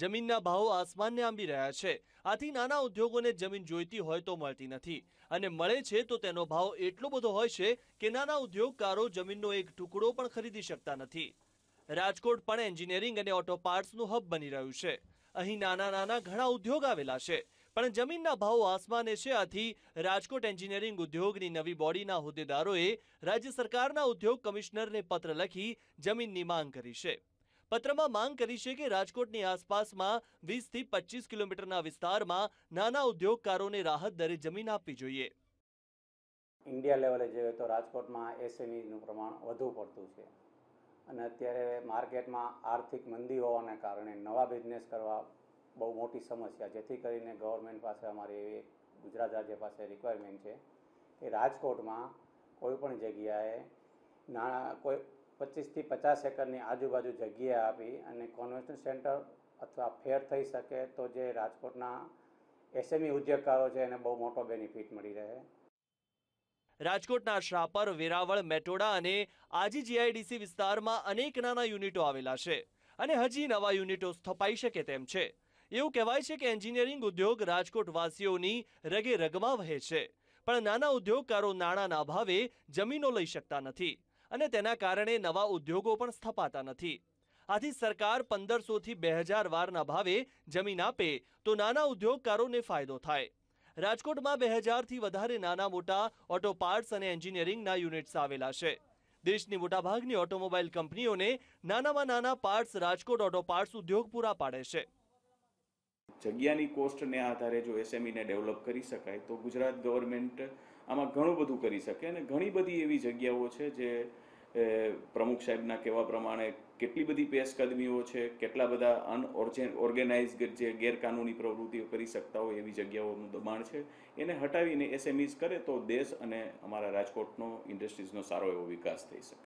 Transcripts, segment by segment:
જમીનના ભાવો આસમાનને આંબી રહ્યા છે આથી નાના ઉદ્યોગોને જમીન જોઈતી હોય તો મળતી નથી અને મળે છે તો તેનો ભાવ એટલો બધો હોય છે કે નાના ઉદ્યોગકારો જમીનનો એક ટુકડો પણ ખરીદી શકતા નથી રાજકોટ પણ એન્જિનિયરિંગ અને ઓટો પાર્ટ્સનું હબ બની રહ્યું છે અહીં નાના નાના ઘણા ઉદ્યોગ આવેલા છે પણ જમીનના ભાવો આસમાને છે આથી રાજકોટ એન્જિનિયરિંગ ઉદ્યોગની નવી બોડીના હોદ્દેદારોએ રાજ્ય સરકારના ઉદ્યોગ કમિશનરને પત્ર લખી જમીનની માંગ કરી છે પત્રમાં માંગ કરી છે કે રાજકોટની આસપાસમાં વીસથી પચીસ કિલોમીટરના વિસ્તારમાં નાના ઉદ્યોગકારોને રાહત દરે જમીન આપવી જોઈએ ઇન્ડિયા લેવલે જોઈએ તો રાજકોટમાં એસએમઈનું પ્રમાણ વધુ પડતું છે અને અત્યારે માર્કેટમાં આર્થિક મંદી હોવાને કારણે નવા બિઝનેસ કરવા બહુ મોટી સમસ્યા જેથી કરીને ગવર્મેન્ટ પાસે અમારી એવી ગુજરાત રાજ્ય પાસે રિક્વાયરમેન્ટ છે કે રાજકોટમાં કોઈ પણ જગ્યાએ નાણાં કોઈ પચીસથી પચાસ એકરની આજુબાજુ જગ્યા આપી અને કોન્વેન્શન સેન્ટર અથવા ફેર થઈ શકે તો જે રાજકોટના એસએમઈ ઉદ્યોગકારો છે એને બહુ મોટો બેનિફિટ મળી રહે રાજકોટના શ્રાપર વેરાવળ મેટોડા અને આજી જીઆઈડીસી વિસ્તારમાં અનેક નાના યુનિટો આવેલા છે અને હજી નવા યુનિટો સ્થપાઈ શકે તેમ છે એવું કહેવાય છે કે એન્જિનિયરિંગ ઉદ્યોગ રાજકોટ વાસીઓની રગે રગમાં વહે છે પણ નાના ઉદ્યોગકારો નાણાંના અભાવે જમીનો લઈ શકતા નથી અને તેના કારણે નવા ઉદ્યોગો પણ સ્થપાતા નથી આથી સરકાર પંદરસોથી બે હજાર વારના ભાવે જમીન આપે તો નાના ઉદ્યોગકારોને ફાયદો થાય રાજકોટમાં બે હજારથી વધારે નાના મોટા ઓટો પાર્ટ્સ અને એન્જિનિયરિંગના યુનિટ્સ આવેલા છે દેશની મોટાભાગની ઓટોમોબાઈલ કંપનીઓને નાનામાં નાના પાર્ટ્સ રાજકોટ ઓટો પાર્ટ્સ ઉદ્યોગ પૂરા પાડે છે જગ્યાની કોસ્ટને આધારે જો એસએમઈને ડેવલપ કરી શકાય તો ગુજરાત ગવર્મેન્ટ આમાં ઘણું બધું કરી શકે અને ઘણી બધી એવી જગ્યાઓ છે જે પ્રમુખ સાહેબના કહેવા પ્રમાણે કેટલી બધી પેશકદમીઓ છે કેટલા બધા અનઓર્ગેનાઇઝ જે ગેરકાનૂની પ્રવૃત્તિઓ કરી શકતા હોય એવી જગ્યાઓનું દબાણ છે એને હટાવીને એસએમઈઝ કરે તો દેશ અને અમારા રાજકોટનો ઇન્ડસ્ટ્રીઝનો સારો એવો વિકાસ થઈ શકે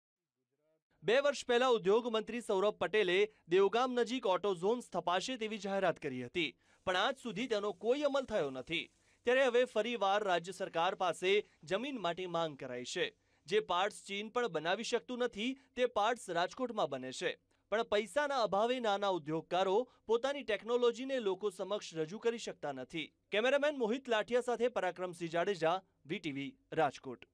બે વર્ષ પહેલા ઉદ્યોગ મંત્રી સૌરભ પટેલે દેવગામ નજીક ઓટો ઝોન સ્થપાશે તેવી જાહેરાત કરી હતી પણ આજ સુધી તેનો કોઈ અમલ થયો નથી ત્યારે હવે ફરીવાર રાજ્ય સરકાર પાસે જમીન માટે માંગ કરાઈ છે જે પાર્ટ્સ ચીન પણ બનાવી શકતું નથી તે પાર્ટ્સ રાજકોટમાં બને છે પણ પૈસાના અભાવે નાના ઉદ્યોગકારો પોતાની ટેકનોલોજીને લોકો સમક્ષ રજૂ કરી શકતા નથી કેમેરામેન મોહિત લાઠિયા સાથે પરાક્રમસિંહ જાડેજા વીટીવી રાજકોટ